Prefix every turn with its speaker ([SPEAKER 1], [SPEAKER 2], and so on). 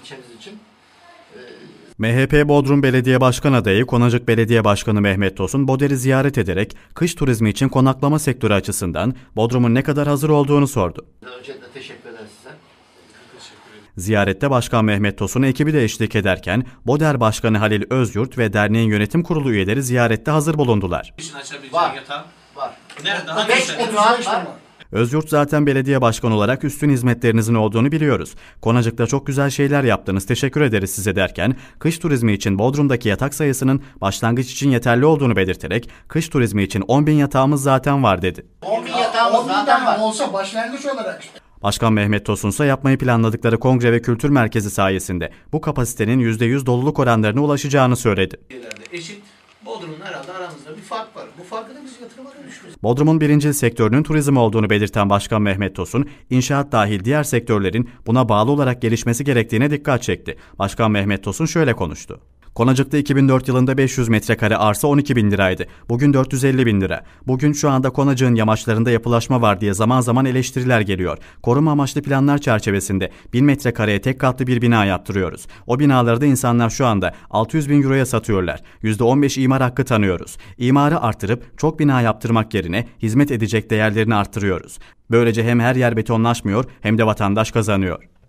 [SPEAKER 1] ilçemiz için. MHP Bodrum Belediye Başkan adayı Konacık Belediye Başkanı Mehmet Tosun Boder'i ziyaret ederek kış turizmi için konaklama sektörü açısından Bodrum'un ne kadar hazır olduğunu sordu. Öncelikle teşekkür ederiz size. Ziyarette Başkan Mehmet Tosun'a ekibi de eşlik ederken Boder Başkanı Halil Özyurt ve derneğin yönetim kurulu üyeleri ziyarette hazır bulundular. Var, yatağı. var. Nerede? Hangi 5 var. Özyurt zaten belediye başkanı olarak üstün hizmetlerinizin olduğunu biliyoruz. Konacık'ta çok güzel şeyler yaptınız. Teşekkür ederiz size derken kış turizmi için Bodrum'daki yatak sayısının başlangıç için yeterli olduğunu belirterek kış turizmi için 10 bin yatağımız zaten var dedi. 10 bin yatağımız zaten var. Olsa başlangıç olarak işte. Başkan Mehmet Tosunsa yapmayı planladıkları kongre ve kültür merkezi sayesinde bu kapasitenin %100 doluluk oranlarına ulaşacağını söyledi. Eşit Bodrum'un herhalde aramızda bir fark var. Bu farkı da biz yatırıma dönüştürüyoruz. Bodrum'un birinci sektörünün turizm olduğunu belirten Başkan Mehmet Tosun, inşaat dahil diğer sektörlerin buna bağlı olarak gelişmesi gerektiğine dikkat çekti. Başkan Mehmet Tosun şöyle konuştu. Konacık'ta 2004 yılında 500 metrekare arsa 12 bin liraydı. Bugün 450 bin lira. Bugün şu anda Konacık'ın yamaçlarında yapılaşma var diye zaman zaman eleştiriler geliyor. Koruma amaçlı planlar çerçevesinde 1000 metrekareye tek katlı bir bina yaptırıyoruz. O binaları da insanlar şu anda 600 bin euroya satıyorlar. %15 imar hakkı tanıyoruz. İmarı artırıp çok bina yaptırmak yerine hizmet edecek değerlerini artırıyoruz. Böylece hem her yer betonlaşmıyor hem de vatandaş kazanıyor.